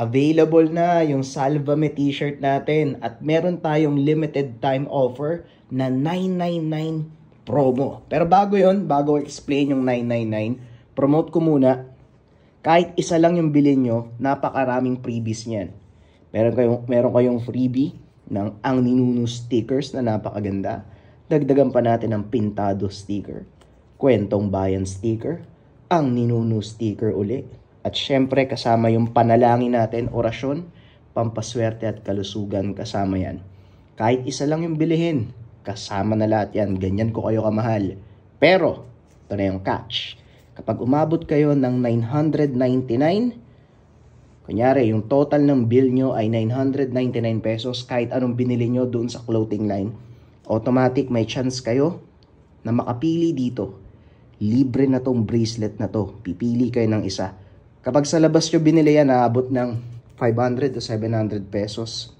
available na yung Salvame t-shirt natin at meron tayong limited time offer na 999 promo. Pero bago yon bago explain yung 999, promote ko muna. Kahit isa lang yung bilhin nyo, napakaraming freebies niyan. Meron kayong, meron kayong freebie ng Ang Ninuno stickers na napakaganda. Dagdagan pa natin ng pintado sticker, kwentong bayan sticker, Ang Ninuno sticker uli at syempre kasama yung panalangin natin, orasyon, pampaswerte at kalusugan kasama yan. Kahit isa lang yung bilihin, kasama na lahat yan. Ganyan ko kayo kamahal. Pero, ito na yung catch. Kapag umabot kayo ng 999, kunyari yung total ng bill nyo ay 999 pesos kahit anong binili nyo doon sa clothing line, automatic may chance kayo na makapili dito. Libre na tong bracelet na to. Pipili kayo ng isa Kapag sa labas nyo binili yan, naabot ng 500 to 700 pesos.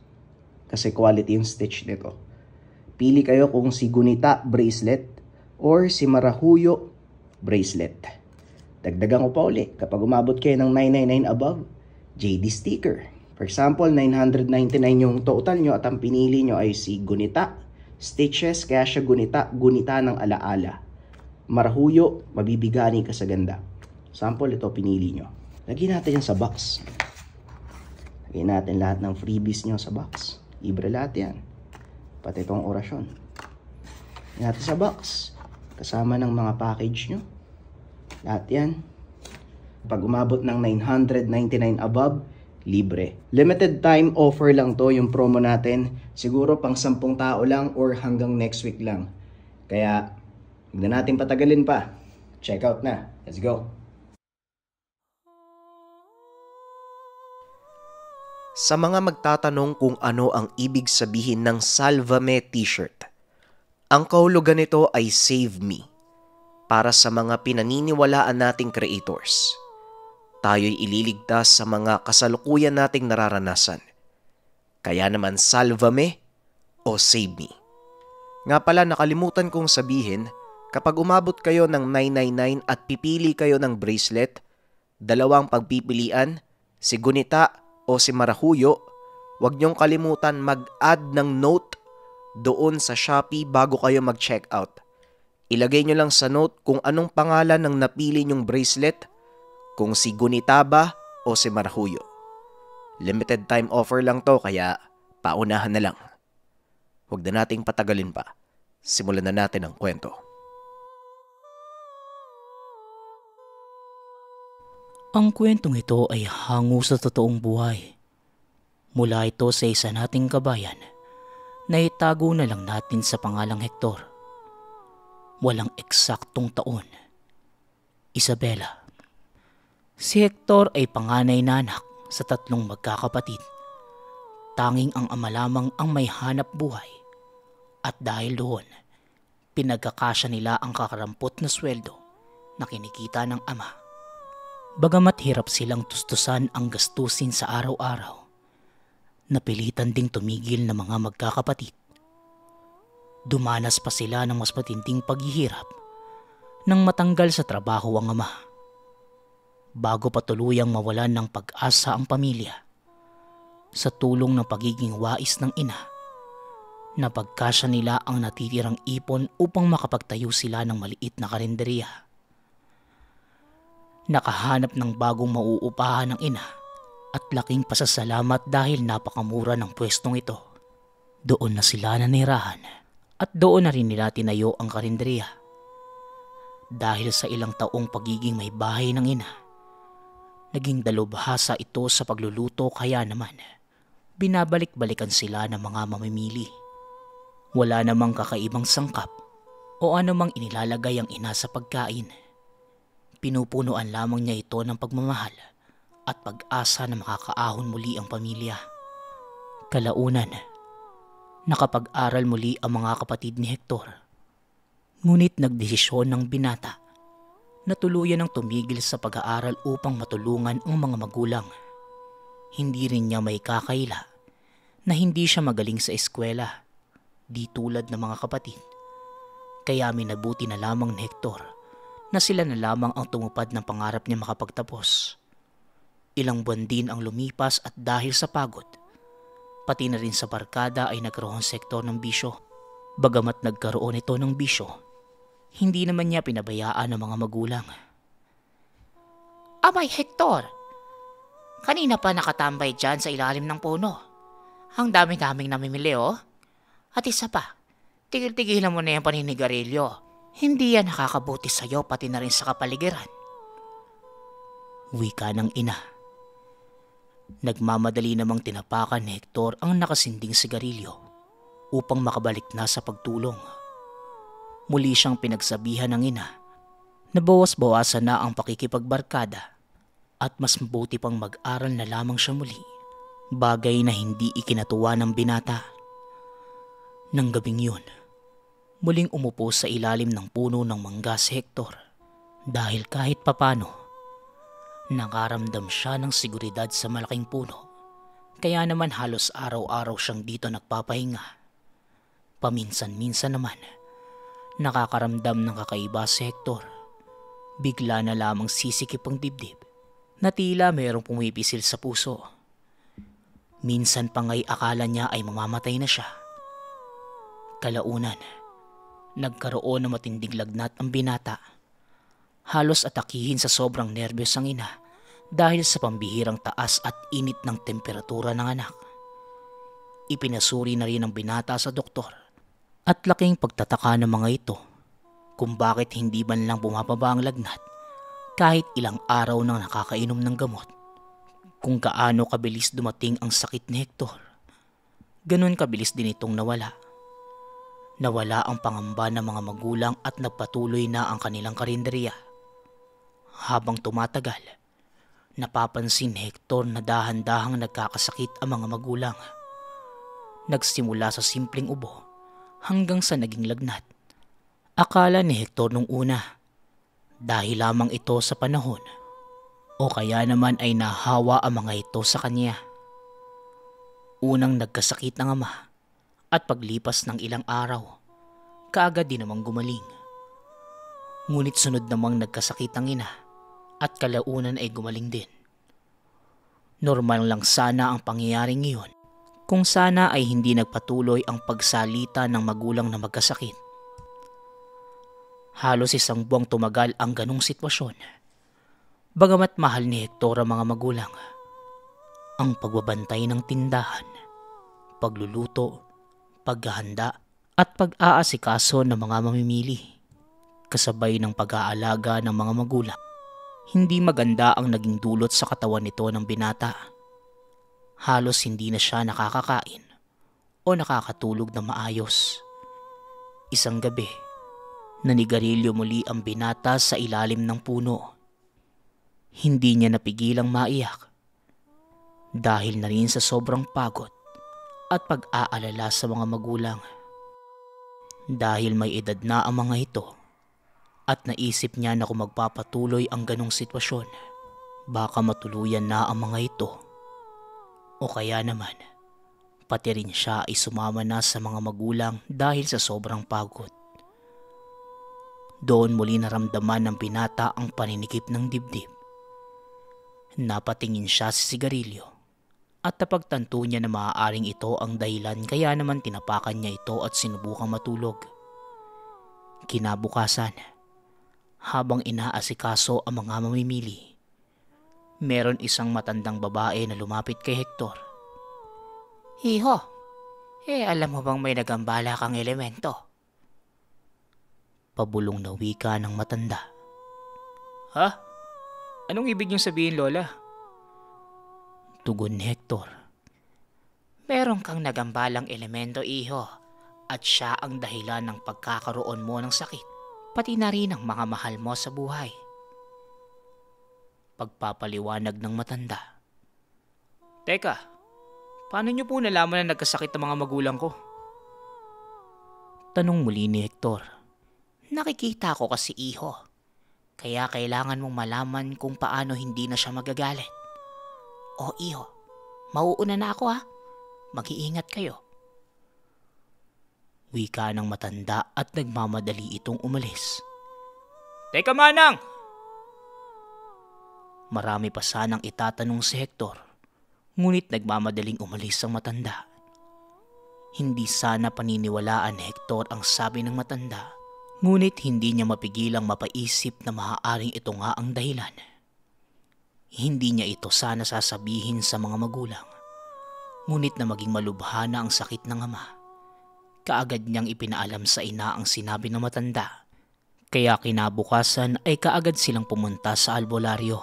Kasi quality yung stitch nito. Pili kayo kung si Gunita bracelet or si Marahuyo bracelet. Dagdagan ko pa uli, kapag umabot kayo ng 999 above, JD sticker. For example, 999 yung total nyo at ang pinili nyo ay si Gunita, Stitches, kaya siya Gunita, Gunita ng alaala. Marahuyo, mabibigani ka sa ganda. Sample ito, pinili nyo. Lagyan natin yan sa box. Lagyan natin lahat ng freebies nyo sa box. Libre lahat yan. Pati itong orasyon. Lagyan natin sa box. Kasama ng mga package nyo. Lahat yan. Pag umabot ng 999 above, libre. Limited time offer lang to yung promo natin. Siguro pang 10 tao lang or hanggang next week lang. Kaya, huwag na natin patagalin pa. Check out na. Let's go! Sa mga magtatanong kung ano ang ibig sabihin ng Salvame t-shirt, ang kahulugan nito ay Save Me para sa mga pinaniniwalaan nating creators. Tayo'y ililigtas sa mga kasalukuyan nating nararanasan. Kaya naman Salvame o Save Me. Nga pala nakalimutan kong sabihin, kapag umabot kayo ng 999 at pipili kayo ng bracelet, dalawang pagpipilian, si Gunita o si Marahuyo, huwag niyong kalimutan mag-add ng note doon sa Shopee bago kayo mag checkout Ilagay nyo lang sa note kung anong pangalan ng napili nyong bracelet, kung si Gunita o si Marhuyo. Limited time offer lang to kaya paunahan na lang. Huwag na nating patagalin pa. Simulan na natin ang kwento. Ang kwentong ito ay hango sa totoong buhay. Mula ito sa isa nating kabayan na itago na lang natin sa pangalang Hector. Walang eksaktong taon. Isabela. Si Hector ay panganay na anak sa tatlong magkakapatid. Tanging ang ama lamang ang may hanap buhay. At dahil doon, pinagkakasya nila ang kakarampot na sweldo na kinikita ng ama. Bagamat hirap silang tustusan ang gastusin sa araw-araw, napilitan ding tumigil na mga magkakapatid. Dumanas pa sila ng mas matinding paghihirap nang matanggal sa trabaho ang ama. Bago pa tuluyang mawalan ng pag-asa ang pamilya sa tulong ng pagiging wais ng ina, napagkasya nila ang natitirang ipon upang makapagtayo sila ng maliit na karinderiya Nakahanap ng bagong mauupahan ng ina at laking pasasalamat dahil napakamura ng pwestong ito. Doon na sila nanirahan at doon na rin nila tinayo ang karinderiya. Dahil sa ilang taong pagiging may bahay ng ina, naging dalubhasa ito sa pagluluto kaya naman binabalik-balikan sila ng mga mamimili. Wala namang kakaibang sangkap o anumang inilalagay ang ina sa pagkain pinupunoan lamang niya ito ng pagmamahal at pag-asa na makakaahon muli ang pamilya. Kalaunan, nakapag-aral muli ang mga kapatid ni Hector. Ngunit nagdesisyon ng binata na tuluyan ang tumigil sa pag-aaral upang matulungan ang mga magulang. Hindi rin niya may kakaila na hindi siya magaling sa eskwela, di tulad ng mga kapatid. Kaya minabuti na lamang ni Hector na sila na lamang ang tumupad ng pangarap niya makapagtapos. Ilang buwan din ang lumipas at dahil sa pagod, pati na rin sa barkada ay nagkaroon sektor ng bisyo. Bagamat nagkaroon ito ng bisyo, hindi naman niya pinabayaan ng mga magulang. Abay Hector, kanina pa nakatambay dyan sa ilalim ng puno. Ang dami-daming namimili oh. At isa pa, tigil-tigilan mo na yung paninigarilyo. Hindi yan nakakabuti sa'yo pati na rin sa kapaligiran. Wika ng ina. Nagmamadali namang tinapakan ni Hector ang nakasinding sigarilyo upang makabalik na sa pagtulong. Muli siyang pinagsabihan ng ina na bawas-bawasan na ang pakikipagbarkada at mas mabuti pang mag-aral na lamang siya muli. Bagay na hindi ikinatuwa ng binata. Nang gabing yun, muling umupo sa ilalim ng puno ng mangga si Hector dahil kahit papano, nakaramdam siya ng siguridad sa malaking puno kaya naman halos araw-araw siyang dito nagpapahinga. Paminsan-minsan naman, nakakaramdam ng kakaiba si Hector. Bigla na lamang sisikip ang dibdib na tila mayroong pumipisil sa puso. Minsan pa nga'y akala niya ay mamamatay na siya. Kalaunan, Nagkaroon ng matinding lagnat ang binata. Halos atakihin sa sobrang nerbiyos ang ina dahil sa pambihirang taas at init ng temperatura ng anak. Ipinasuri na rin ang binata sa doktor at laking pagtataka ng mga ito kung bakit hindi man lang bumababa ang lagnat kahit ilang araw nang nakakainom ng gamot. Kung kaano kabilis dumating ang sakit ni Hector, ganun kabilis din itong nawala. Nawala ang pangamba ng mga magulang at nagpatuloy na ang kanilang karinderiya. Habang tumatagal, napapansin Hector na dahan-dahang nagkakasakit ang mga magulang. Nagsimula sa simpleng ubo hanggang sa naging lagnat. Akala ni Hector nung una dahil lamang ito sa panahon o kaya naman ay nahawa ang mga ito sa kanya. Unang nagkasakit ang ama at paglipas ng ilang araw, kaagad din namang gumaling. Ngunit sunod namang nagkasakit ang ina at kalaunan ay gumaling din. Normal lang sana ang pangyayaring iyon kung sana ay hindi nagpatuloy ang pagsalita ng magulang na magkasakit. Halos isang buwang tumagal ang ganong sitwasyon. Bagamat mahal ni Hector ang mga magulang, ang pagbabantay ng tindahan, pagluluto, paghahanda at pag-aasikaso ng mga mamimili kasabay ng pag-aalaga ng mga magulang. Hindi maganda ang naging dulot sa katawan nito ng binata. Halos hindi na siya nakakakain o nakakatulog na maayos. Isang gabi, nanigarilyo muli ang binata sa ilalim ng puno. Hindi niya napigilang maiyak dahil na rin sa sobrang pagod at pag-aalala sa mga magulang. Dahil may edad na ang mga ito at naisip niya na kung magpapatuloy ang ganong sitwasyon, baka matuluyan na ang mga ito. O kaya naman, pati rin siya ay sumama na sa mga magulang dahil sa sobrang pagod. Doon muli naramdaman ng binata ang paninikip ng dibdib. Napatingin siya sa si sigarilyo at napagtanto niya na maaaring ito ang dahilan kaya naman tinapakan niya ito at sinubukang matulog. Kinabukasan, habang inaasikaso ang mga mamimili, meron isang matandang babae na lumapit kay Hector. Hiho, eh alam mo bang may nagambala kang elemento? Pabulong na wika ng matanda. Ha? Anong ibig niyong sabihin, Lola? Tugon ni Hector. Meron kang nagambalang elemento iho at siya ang dahilan ng pagkakaroon mo ng sakit pati na rin ang mga mahal mo sa buhay. Pagpapaliwanag ng matanda. Teka, paano niyo po nalaman na nagkasakit ang mga magulang ko? Tanong muli ni Hector. Nakikita ko kasi iho. Kaya kailangan mong malaman kung paano hindi na siya magagalit. O iho, mauuna na ako ha. Mag-iingat kayo. Wika ng matanda at nagmamadali itong umalis. Teka manang! Marami pa sanang itatanong si Hector, ngunit nagmamadaling umalis ang matanda. Hindi sana paniniwalaan ni Hector ang sabi ng matanda, ngunit hindi niya mapigilang mapaisip na maaaring ito nga ang dahilan. Hindi niya ito sana sasabihin sa mga magulang. Ngunit na maging malubhana ang sakit ng ama. Kaagad niyang ipinaalam sa ina ang sinabi ng matanda. Kaya kinabukasan ay kaagad silang pumunta sa albularyo.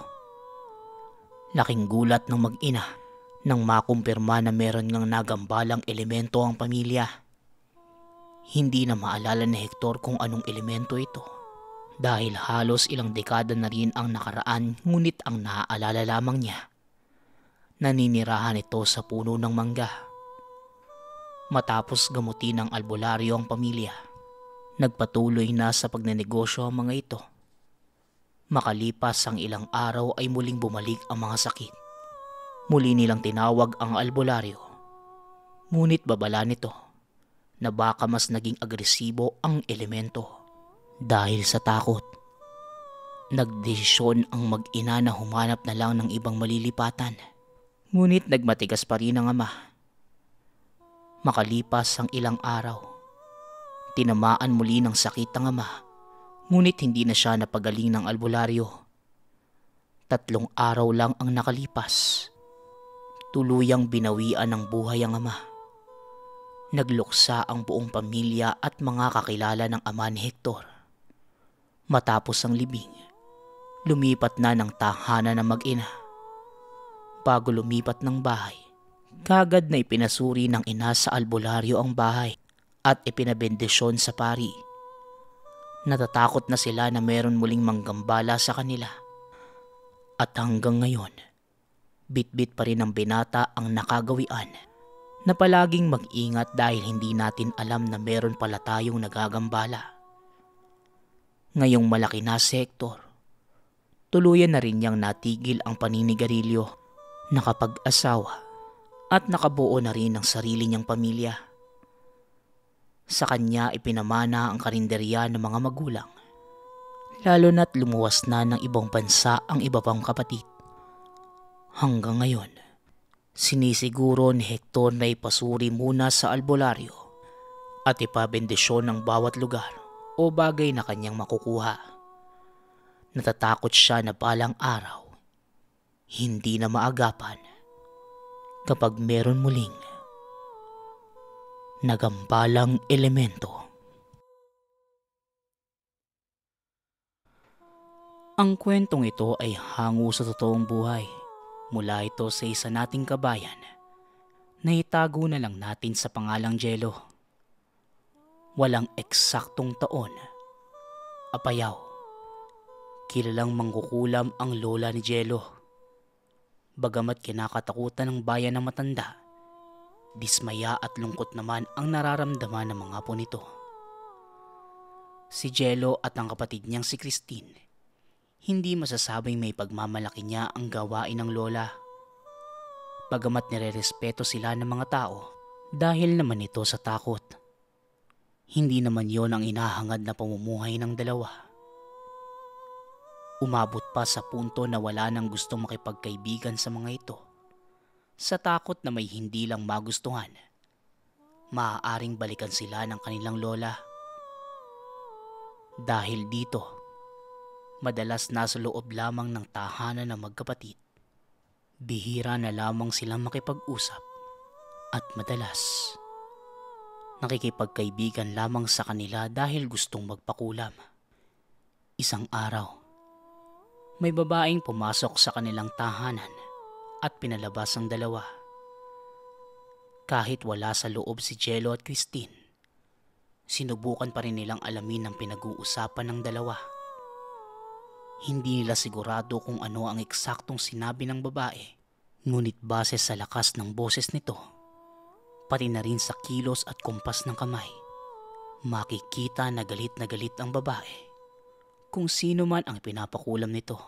Laking gulat ng mag-ina nang makumpirma na meron ngang nagambalang elemento ang pamilya. Hindi na maalala ni Hector kung anong elemento ito dahil halos ilang dekada na rin ang nakaraan ngunit ang naaalala lamang niya. Naninirahan ito sa puno ng mangga. Matapos gamutin ng albularyo ang pamilya, nagpatuloy na sa pagnenegosyo ang mga ito. Makalipas ang ilang araw ay muling bumalik ang mga sakit. Muli nilang tinawag ang albularyo. Ngunit babala nito na baka mas naging agresibo ang elemento. Dahil sa takot, nagdesisyon ang mag-ina na humanap na lang ng ibang malilipatan. Ngunit nagmatigas pa rin ang ama. Makalipas ang ilang araw, tinamaan muli ng sakit ang ama. Ngunit hindi na siya napagaling ng albularyo. Tatlong araw lang ang nakalipas. Tuluyang binawian ng buhay ang ama. Nagluksa ang buong pamilya at mga kakilala ng ama ni Hector Matapos ang libing, lumipat na ng tahanan ng mag-ina. Bago lumipat ng bahay, kagad na ipinasuri ng ina sa albularyo ang bahay at ipinabendisyon sa pari. Natatakot na sila na meron muling manggambala sa kanila. At hanggang ngayon, bitbit pa rin ng binata ang nakagawian na palaging mag-ingat dahil hindi natin alam na meron pala tayong nagagambala. Ngayong malaki na si Hector, tuluyan na rin niyang natigil ang paninigarilyo, nakapag-asawa at nakabuo na rin ng sarili niyang pamilya. Sa kanya ipinamana ang karinderya ng mga magulang, lalo na't lumuwas na ng ibang bansa ang iba pang kapatid. Hanggang ngayon, sinisiguro ni Hector na ipasuri muna sa albularyo at ipabendisyon ng bawat lugar o bagay na kanyang makukuha. Natatakot siya na palang araw, hindi na maagapan kapag meron muling nagampalang elemento. Ang kwentong ito ay hango sa totoong buhay. Mula ito sa isa nating kabayan na itago na lang natin sa pangalang Jello. Walang eksaktong taon. Apayaw. Kilalang mangkukulam ang lola ni Jello. Bagamat kinakatakutan ng bayan ng matanda, dismaya at lungkot naman ang nararamdaman ng mga apo nito. Si Jello at ang kapatid niyang si Christine, hindi masasabing may pagmamalaki niya ang gawain ng lola. Bagamat nire-respeto sila ng mga tao dahil naman ito sa takot. Hindi naman yon ang inahangad na pamumuhay ng dalawa. Umabot pa sa punto na wala nang gustong makipagkaibigan sa mga ito. Sa takot na may hindi lang magustuhan, maaaring balikan sila ng kanilang lola. Dahil dito, madalas nasa loob lamang ng tahanan ng magkapatid. Bihira na lamang silang makipag-usap at madalas nakikipagkaibigan lamang sa kanila dahil gustong magpakulam. Isang araw, may babaeng pumasok sa kanilang tahanan at pinalabas ang dalawa. Kahit wala sa loob si Jello at Christine, sinubukan pa rin nilang alamin ang pinag-uusapan ng dalawa. Hindi nila sigurado kung ano ang eksaktong sinabi ng babae, ngunit base sa lakas ng boses nito, pati na rin sa kilos at kumpas ng kamay. Makikita na galit na galit ang babae kung sino man ang pinapakulam nito.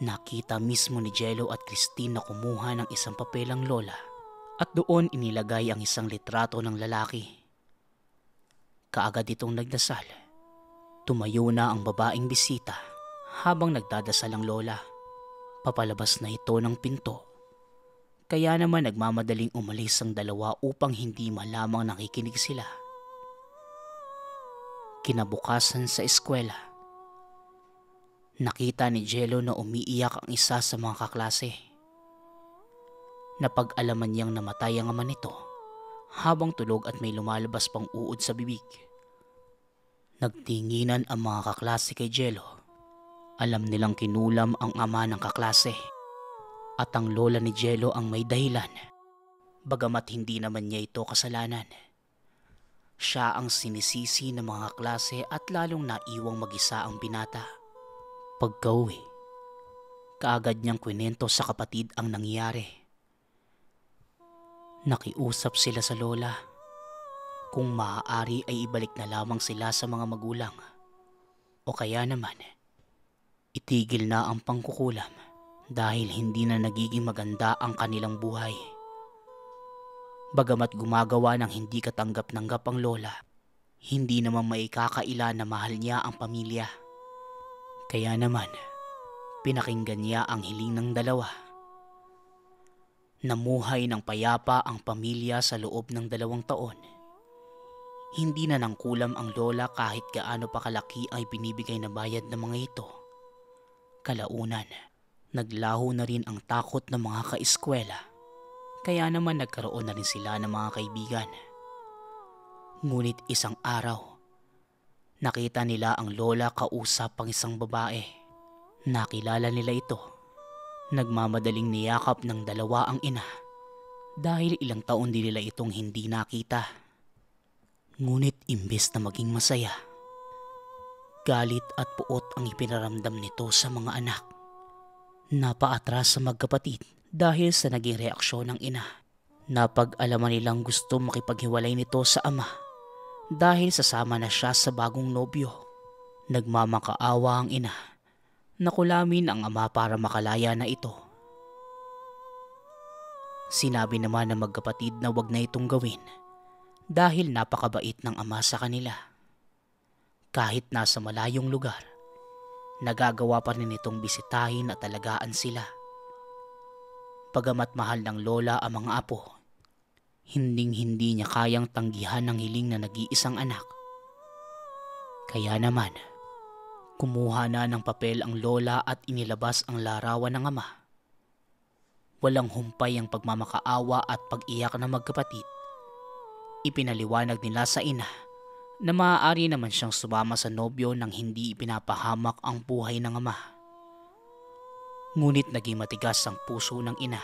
Nakita mismo ni Jello at Christine na kumuha ng isang papelang lola at doon inilagay ang isang litrato ng lalaki. Kaagad itong nagdasal. Tumayo na ang babaeng bisita habang nagdadasal ang lola. Papalabas na ito ng pinto kaya naman nagmamadaling umalis ang dalawa upang hindi malamang nakikinig sila. Kinabukasan sa eskwela, nakita ni Jello na umiiyak ang isa sa mga kaklase. Napag-alaman niyang namatay ang ama nito habang tulog at may lumalabas pang uod sa bibig. Nagtinginan ang mga kaklase kay Jello. Alam nilang kinulam ang ama ng kaklase at ang lola ni Jello ang may dahilan. Bagamat hindi naman niya ito kasalanan. Siya ang sinisisi ng mga klase at lalong naiwang mag-isa ang binata. Pagkauwi, kaagad niyang kwento sa kapatid ang nangyari. Nakiusap sila sa lola. Kung maaari ay ibalik na lamang sila sa mga magulang. O kaya naman, itigil na ang pangkukulam dahil hindi na nagiging maganda ang kanilang buhay. Bagamat gumagawa ng hindi katanggap-nanggap ang lola, hindi naman maikakaila na mahal niya ang pamilya. Kaya naman, pinakinggan niya ang hiling ng dalawa. Namuhay ng payapa ang pamilya sa loob ng dalawang taon. Hindi na nangkulam ang lola kahit gaano pa kalaki ang ibinibigay na bayad ng mga ito. Kalaunan Naglaho na rin ang takot ng mga kaeskwela. Kaya naman nagkaroon na rin sila ng mga kaibigan. Ngunit isang araw, nakita nila ang lola kausap ang isang babae. Nakilala nila ito. Nagmamadaling niyakap ng dalawa ang ina dahil ilang taon din nila itong hindi nakita. Ngunit imbes na maging masaya, galit at puot ang ipinaramdam nito sa mga anak. Napaatras sa magkapatid dahil sa naging reaksyon ng ina. Napag-alaman nilang gusto makipaghiwalay nito sa ama dahil sasama na siya sa bagong nobyo. Nagmamakaawa ang ina. Nakulamin ang ama para makalaya na ito. Sinabi naman ng magkapatid na wag na itong gawin dahil napakabait ng ama sa kanila. Kahit nasa malayong lugar, nagagawa pa rin itong bisitahin at alagaan sila. Pagamat mahal ng lola ang mga apo, hinding-hindi niya kayang tanggihan ang hiling na nag-iisang anak. Kaya naman, kumuha na ng papel ang lola at inilabas ang larawan ng ama. Walang humpay ang pagmamakaawa at pag-iyak ng magkapatid. Ipinaliwanag nila sa ina na maaari naman siyang sumama sa nobyo nang hindi ipinapahamak ang buhay ng ama. Ngunit naging matigas ang puso ng ina.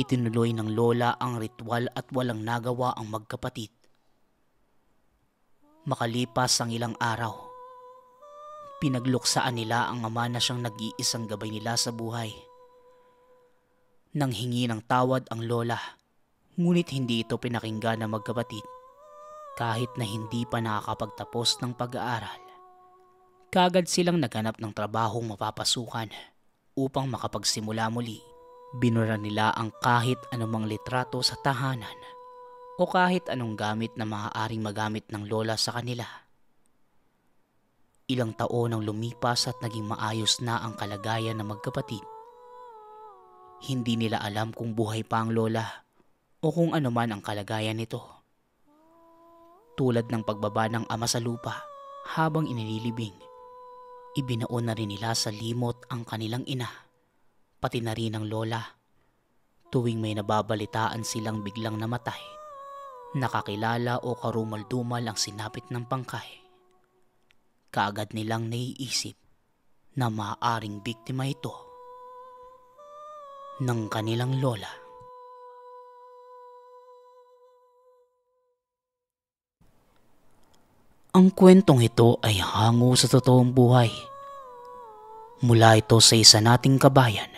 Itinuloy ng lola ang ritual at walang nagawa ang magkapatid. Makalipas ang ilang araw, pinagluksaan nila ang ama na siyang nag-iisang gabay nila sa buhay. Nang hingi ng tawad ang lola, ngunit hindi ito pinakinggan ng magkapatid. Kahit na hindi pa nakakapagtapos ng pag-aaral, kagad silang naghanap ng trabahong mapapasukan upang makapagsimula muli. Binura nila ang kahit anumang litrato sa tahanan o kahit anong gamit na maaaring magamit ng lola sa kanila. Ilang taon ang lumipas at naging maayos na ang kalagayan ng magkapatid. Hindi nila alam kung buhay pa ang lola o kung ano man ang kalagayan nito tulad ng pagbaba ng ama sa lupa habang inililibing. Ibinaon na rin nila sa limot ang kanilang ina, pati na rin ang lola. Tuwing may nababalitaan silang biglang namatay, nakakilala o karumal-dumal ang sinapit ng pangkay. Kaagad nilang naiisip na maaaring biktima ito ng kanilang lola. Ang kwentong ito ay hango sa totoong buhay. Mula ito sa isa nating kabayan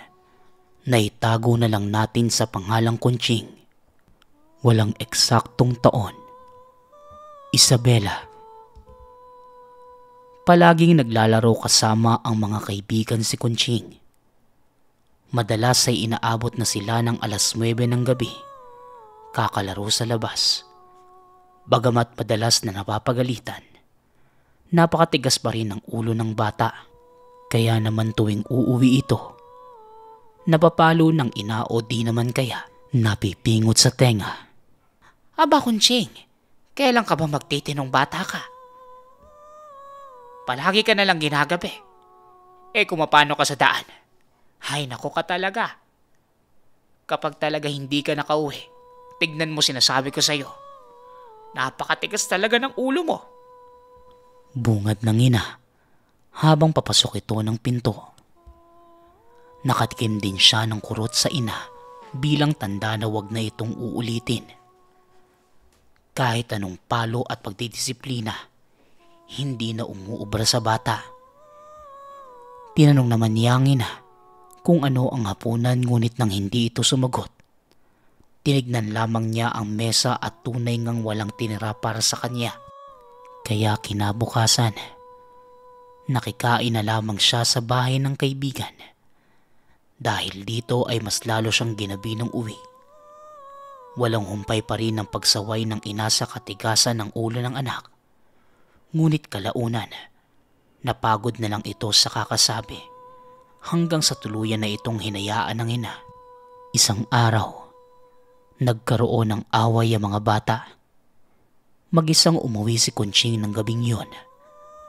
na itago na lang natin sa pangalang Kunching. Walang eksaktong taon. Isabela. Palaging naglalaro kasama ang mga kaibigan si Kunching. Madalas ay inaabot na sila ng alas 9 ng gabi. Kakalaro sa labas. Bagamat madalas na napapagalitan, napakatigas pa rin ang ulo ng bata. Kaya naman tuwing uuwi ito, napapalo ng ina o di naman kaya napipingot sa tenga. Aba Kunching, kailan ka ba magtitinong bata ka? Palagi ka nalang ginagabi. Eh kumapano ka sa daan? Hay nako ka talaga. Kapag talaga hindi ka nakauwi, tignan mo sinasabi ko sa'yo. Napakatigas talaga ng ulo mo. Bungad ng ina habang papasok ito ng pinto. Nakatikim din siya ng kurot sa ina bilang tanda na wag na itong uulitin. Kahit anong palo at pagdidisiplina, hindi na umuubra sa bata. Tinanong naman niya ang ina kung ano ang hapunan ngunit nang hindi ito sumagot. Tinignan lamang niya ang mesa at tunay ngang walang tinira para sa kanya. Kaya kinabukasan, nakikain na lamang siya sa bahay ng kaibigan dahil dito ay mas lalo siyang ginabi ng uwi. Walang humpay pa rin ang pagsaway ng ina sa katigasan ng ulo ng anak. Ngunit kalaunan, napagod na lang ito sa kakasabi hanggang sa tuluyan na itong hinayaan ng ina. Isang araw, nagkaroon ng away ang mga bata. Mag-isang umuwi si Kunching ng gabing yun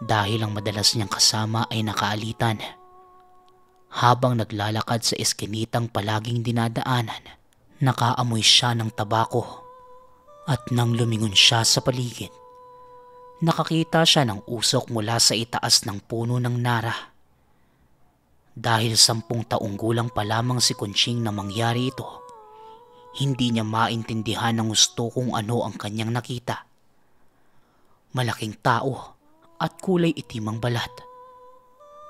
dahil ang madalas niyang kasama ay nakaalitan. Habang naglalakad sa eskinitang palaging dinadaanan, nakaamoy siya ng tabako. At nang lumingon siya sa paligid, nakakita siya ng usok mula sa itaas ng puno ng nara. Dahil sampung taong gulang pa lamang si Kunching na mangyari ito, hindi niya maintindihan ng gusto kung ano ang kanyang nakita malaking tao at kulay itim ang balat.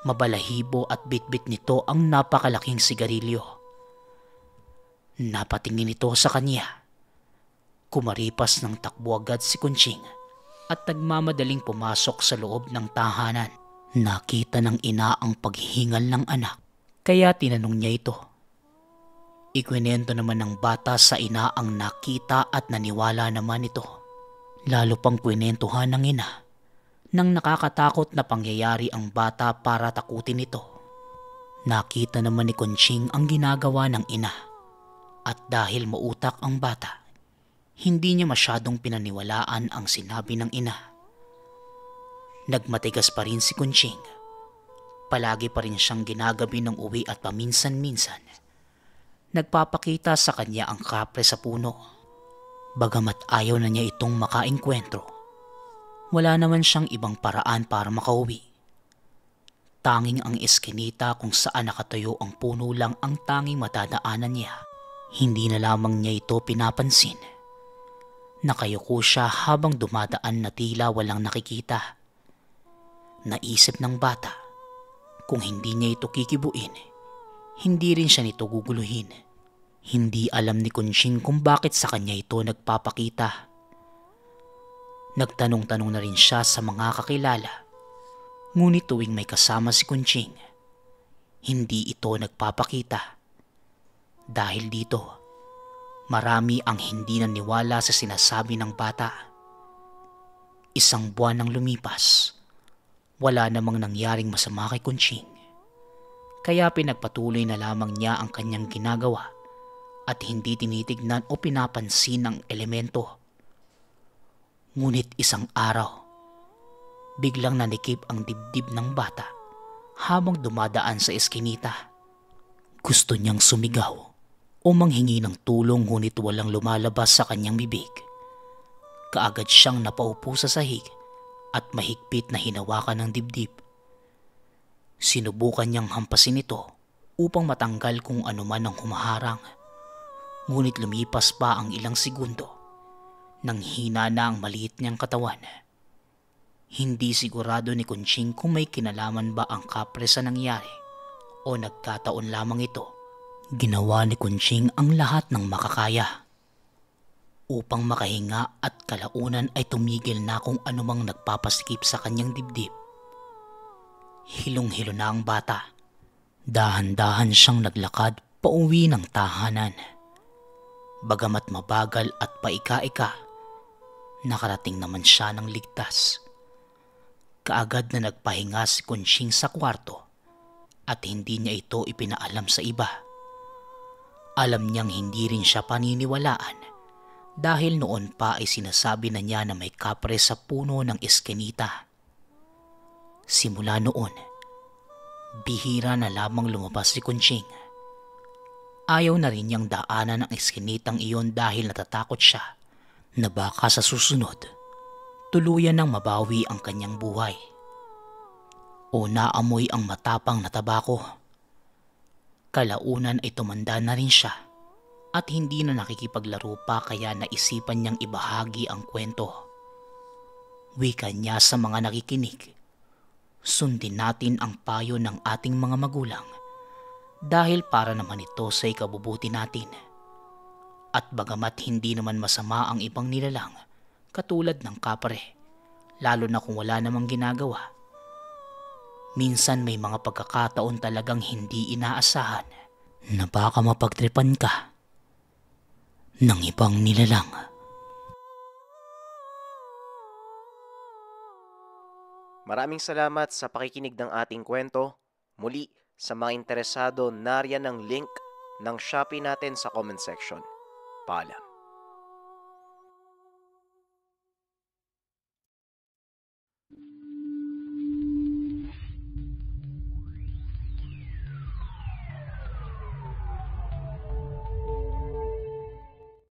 Mabalahibo at bitbit nito ang napakalaking sigarilyo. Napatingin ito sa kanya. Kumaripas ng takbo agad si Kunching at tagmamadaling pumasok sa loob ng tahanan. Nakita ng ina ang paghihingal ng anak kaya tinanong niya ito. Ikwinento naman ng bata sa ina ang nakita at naniwala naman ito. Lalo pang kwenentuhan ng ina nang nakakatakot na pangyayari ang bata para takutin ito. Nakita naman ni Kunching ang ginagawa ng ina at dahil mautak ang bata, hindi niya masyadong pinaniwalaan ang sinabi ng ina. Nagmatigas pa rin si Kunching. Palagi pa rin siyang ginagabi ng uwi at paminsan-minsan. Nagpapakita sa kanya ang kapre sa puno Bagamat ayaw na niya itong makainkwentro, wala naman siyang ibang paraan para makauwi. Tanging ang eskinita kung saan nakatayo ang puno lang ang tanging matadaanan niya. Hindi na lamang niya ito pinapansin. Nakayuko siya habang dumadaan na tila walang nakikita. Naisip ng bata, kung hindi niya ito kikibuin, hindi rin siya nito guguluhin. Hindi alam ni Kunshing kung bakit sa kanya ito nagpapakita. Nagtanong-tanong na rin siya sa mga kakilala. Ngunit tuwing may kasama si Kunching, hindi ito nagpapakita. Dahil dito, marami ang hindi naniwala sa sinasabi ng bata. Isang buwan nang lumipas, wala namang nangyaring masama kay Kunching. Kaya pinagpatuloy na lamang niya ang kanyang ginagawa at hindi tinitignan o pinapansin ng elemento. Ngunit isang araw, biglang nanikip ang dibdib ng bata habang dumadaan sa eskinita. Gusto niyang sumigaw o manghingi ng tulong ngunit walang lumalabas sa kanyang bibig. Kaagad siyang napaupo sa sahig at mahigpit na hinawakan ng dibdib. Sinubukan niyang hampasin ito upang matanggal kung anuman ang humaharang. Ngunit lumipas pa ang ilang segundo nang hina na ang maliit niyang katawan. Hindi sigurado ni Kunching kung may kinalaman ba ang kapre sa nangyari o nagkataon lamang ito. Ginawa ni Kunching ang lahat ng makakaya. Upang makahinga at kalaunan ay tumigil na kung anumang nagpapasikip sa kanyang dibdib. Hilong-hilo na ang bata. Dahan-dahan siyang naglakad pauwi ng tahanan. Bagamat mabagal at paika-ika, nakarating naman siya ng ligtas. Kaagad na nagpahinga si Kunshing sa kwarto at hindi niya ito ipinaalam sa iba. Alam niyang hindi rin siya paniniwalaan dahil noon pa ay sinasabi na niya na may kapre sa puno ng eskenita. Simula noon, bihira na lamang lumabas si Kunching Ayaw na rin niyang daanan ang eskinitang iyon dahil natatakot siya na baka sa susunod, tuluyan ng mabawi ang kanyang buhay. O naamoy ang matapang na tabako. Kalaunan ay tumanda na rin siya at hindi na nakikipaglaro pa kaya naisipan niyang ibahagi ang kwento. Wika niya sa mga nakikinig, sundin natin ang payo ng ating mga magulang dahil para naman ito sa ikabubuti natin. At bagamat hindi naman masama ang ibang nilalang, katulad ng kapre, lalo na kung wala namang ginagawa. Minsan may mga pagkakataon talagang hindi inaasahan na baka mapagtripan ka ng ibang nilalang. Maraming salamat sa pakikinig ng ating kwento. Muli, sa mga interesado, nariyan ang link ng Shopee natin sa comment section. Paalam.